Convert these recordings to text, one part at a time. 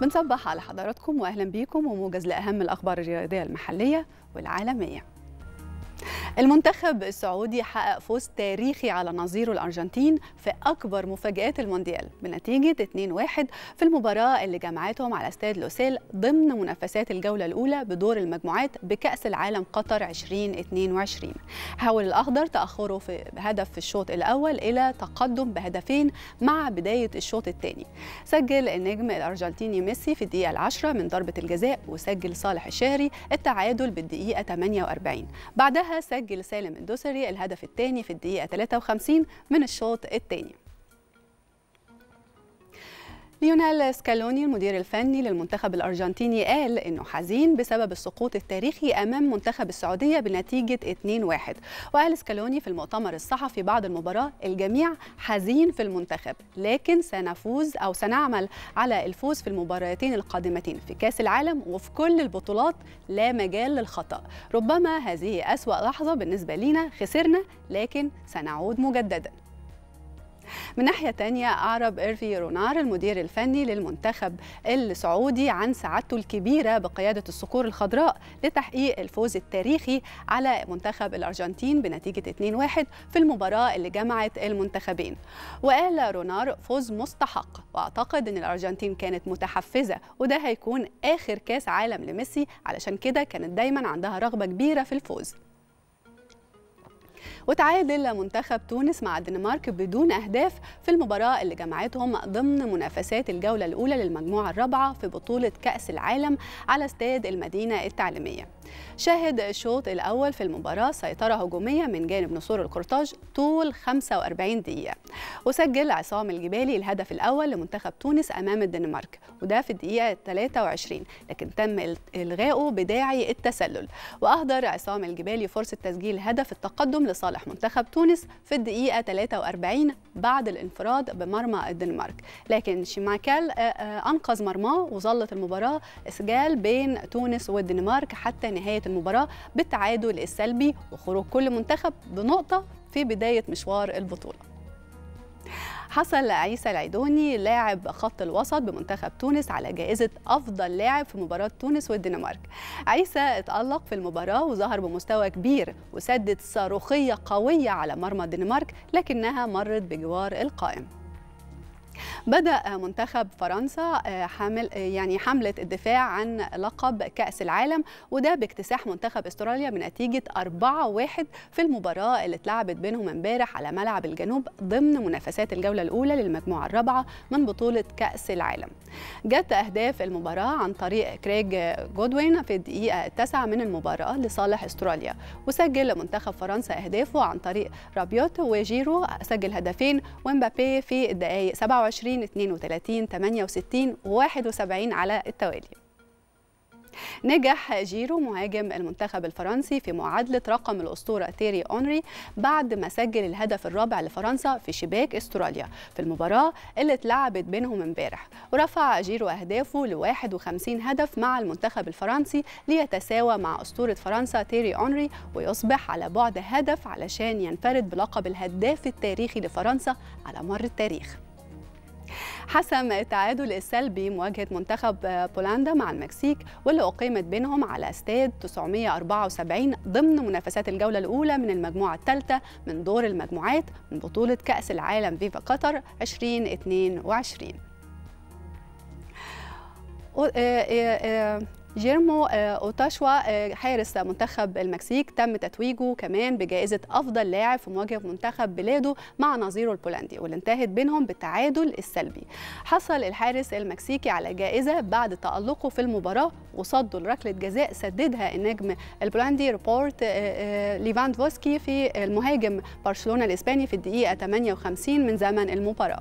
بنصبح على حضراتكم واهلا بيكم وموجز لاهم الاخبار الرياضيه المحليه والعالميه المنتخب السعودي حقق فوز تاريخي على نظيره الأرجنتين في أكبر مفاجآت المونديال بنتيجة 2-1 في المباراة اللي جمعتهم على استاد لوسيل ضمن منافسات الجولة الأولى بدور المجموعات بكأس العالم قطر 2022 حاول الأخضر تأخره في هدف في الشوط الأول إلى تقدم بهدفين مع بداية الشوط الثاني سجل النجم الأرجنتيني ميسي في الدقيقة العشرة من ضربة الجزاء وسجل صالح الشهري التعادل بالدقيقة 48 بعدها سجل سجل سالم الدوسري الهدف الثاني في الدقيقة 53 من الشوط الثاني ليونيل سكالوني المدير الفني للمنتخب الأرجنتيني قال إنه حزين بسبب السقوط التاريخي أمام منتخب السعودية بنتيجة 2-1 وقال سكالوني في المؤتمر الصحفي بعد المباراة الجميع حزين في المنتخب لكن سنفوز أو سنعمل على الفوز في المباراتين القادمتين في كاس العالم وفي كل البطولات لا مجال للخطأ ربما هذه أسوأ لحظة بالنسبة لنا خسرنا لكن سنعود مجدداً من ناحية تانية أعرب إيرفي رونار المدير الفني للمنتخب السعودي عن سعادته الكبيرة بقيادة الصقور الخضراء لتحقيق الفوز التاريخي على منتخب الأرجنتين بنتيجة 2-1 في المباراة اللي جمعت المنتخبين وقال رونار فوز مستحق وأعتقد أن الأرجنتين كانت متحفزة وده هيكون آخر كاس عالم لميسي علشان كده كانت دايما عندها رغبة كبيرة في الفوز وتعادل منتخب تونس مع الدنمارك بدون أهداف في المباراة اللي جمعتهم ضمن منافسات الجولة الأولى للمجموعة الرابعة في بطولة كأس العالم على استاد المدينة التعليمية شهد الشوط الأول في المباراة سيطرة هجومية من جانب نصور القرطاج طول 45 دقيقة وسجل عصام الجبالي الهدف الأول لمنتخب تونس أمام الدنمارك وده في الدقيقة 23 لكن تم إلغائه بداعي التسلل وأهدر عصام الجبالي فرصة تسجيل هدف التقدم لصالح منتخب تونس في الدقيقة 43 بعد الانفراد بمرمى الدنمارك لكن شيماكال أنقذ مرماه وظلت المباراة إسجال بين تونس والدنمارك حتى نهاية المباراة بالتعادل السلبي وخروج كل منتخب بنقطة في بداية مشوار البطولة حصل عيسى العيدوني لاعب خط الوسط بمنتخب تونس على جائزة أفضل لاعب في مباراة تونس والدنمارك عيسى اتألق في المباراة وظهر بمستوى كبير وسدد صاروخية قوية على مرمى الدنمارك لكنها مرت بجوار القائم بدأ منتخب فرنسا آه، حامل آه، يعني حملة الدفاع عن لقب كأس العالم وده باكتساح منتخب استراليا بنتيجة 4-1 في المباراة اللي اتلعبت بينهم امبارح على ملعب الجنوب ضمن منافسات الجولة الأولى للمجموعة الرابعة من بطولة كأس العالم. جت أهداف المباراة عن طريق كريج جودوين في الدقيقة التاسعة من المباراة لصالح استراليا وسجل منتخب فرنسا أهدافه عن طريق رابيوت وجيرو سجل هدفين ومبابي في الدقائق 27 20 32 68 71 على التوالي نجح جيرو مهاجم المنتخب الفرنسي في معادلة رقم الأسطورة تيري أونري بعد ما سجل الهدف الرابع لفرنسا في شباك استراليا في المباراة اللي اتلعبت بينهم امبارح ورفع جيرو أهدافه ل 51 هدف مع المنتخب الفرنسي ليتساوى مع أسطورة فرنسا تيري أونري ويصبح على بعد هدف علشان ينفرد بلقب الهداف التاريخي لفرنسا على مر التاريخ حسم التعادل السلبي مواجهة منتخب بولندا مع المكسيك واللي أقيمت بينهم على استاد 974 ضمن منافسات الجولة الأولى من المجموعة الثالثة من دور المجموعات من بطولة كأس العالم فيفا قطر 2022 جيرمو آه، أوتاشوا آه، حارس منتخب المكسيك تم تتويجه كمان بجائزة أفضل لاعب في مواجهة منتخب بلاده مع نظيره البولندي واللي انتهت بينهم بالتعادل السلبي حصل الحارس المكسيكي على جائزة بعد تألقه في المباراة وصد لركلة جزاء سددها النجم البولندي ريبورت آه، ليفاندوفسكي في المهاجم برشلونة الإسباني في الدقيقة 58 من زمن المباراة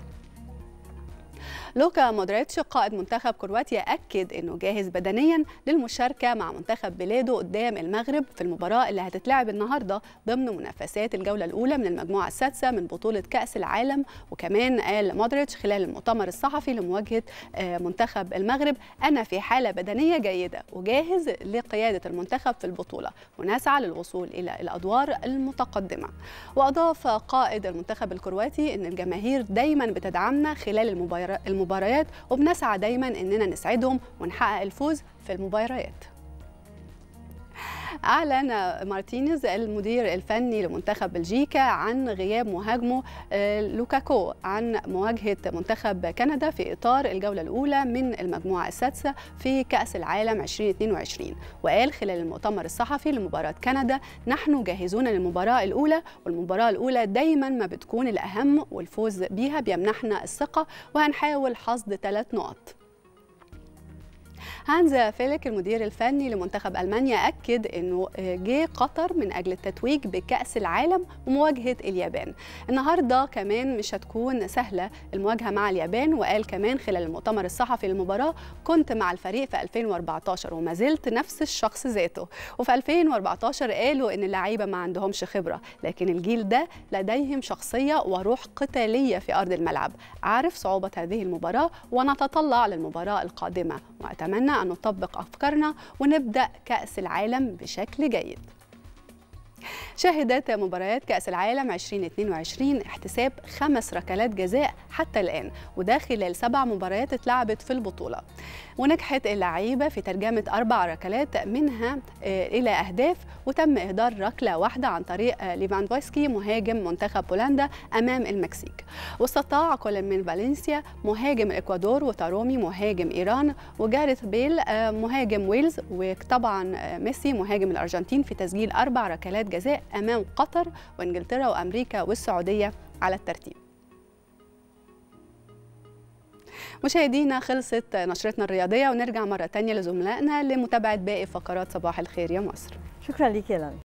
لوكا مودريتش قائد منتخب كرواتيا أكد أنه جاهز بدنيا للمشاركة مع منتخب بلاده قدام المغرب في المباراة اللي هتتلعب النهاردة ضمن منافسات الجولة الأولى من المجموعة السادسة من بطولة كأس العالم وكمان قال مودريتش خلال المؤتمر الصحفي لمواجهة آه، منتخب المغرب أنا في حالة بدنية جيدة وجاهز لقيادة المنتخب في البطولة ونسعى للوصول إلى الأدوار المتقدمة وأضاف قائد المنتخب الكرواتي أن الجماهير دايما بتدعمنا خلال المباراة المباريات وبنسعى دايما اننا نسعدهم ونحقق الفوز في المباريات أعلن مارتينيز المدير الفني لمنتخب بلجيكا عن غياب مهاجمه آه، لوكاكو عن مواجهة منتخب كندا في إطار الجولة الأولى من المجموعة السادسة في كأس العالم 2022 وقال خلال المؤتمر الصحفي لمباراة كندا نحن جاهزون للمباراة الأولى والمباراة الأولى دايما ما بتكون الأهم والفوز بيها بيمنحنا الثقة وهنحاول حصد ثلاث نقط هانز فيلك المدير الفني لمنتخب ألمانيا أكد أنه جه قطر من أجل التتويج بكأس العالم ومواجهة اليابان النهاردة كمان مش هتكون سهلة المواجهة مع اليابان وقال كمان خلال المؤتمر الصحفي للمباراة كنت مع الفريق في 2014 وما زلت نفس الشخص ذاته وفي 2014 قالوا أن اللعيبة ما عندهمش خبرة لكن الجيل ده لديهم شخصية وروح قتالية في أرض الملعب عارف صعوبة هذه المباراة ونتطلع للمباراة القادمة وأتمنى أن نطبق أفكارنا ونبدأ كأس العالم بشكل جيد شهدت مباريات كأس العالم 2022 احتساب خمس ركلات جزاء حتى الآن وده خلال سبع مباريات اتلعبت في البطولة ونجحت اللعيبة في ترجمة أربع ركلات منها آه، إلى أهداف وتم إهدار ركلة واحدة عن طريق آه، ليفاندويسكي مهاجم منتخب بولندا أمام المكسيك واستطاع كولين من فالنسيا مهاجم الإكوادور وتارومي مهاجم إيران وجاريث بيل آه، مهاجم ويلز وطبعا ميسي مهاجم الأرجنتين في تسجيل أربع ركلات جزاء أمام قطر وإنجلترا وأمريكا والسعودية على الترتيب مشاهدينا خلصت نشرتنا الرياضية ونرجع مرة تانية لزملائنا لمتابعة باقي فقرات صباح الخير يا مصر شكرا لك يا لمي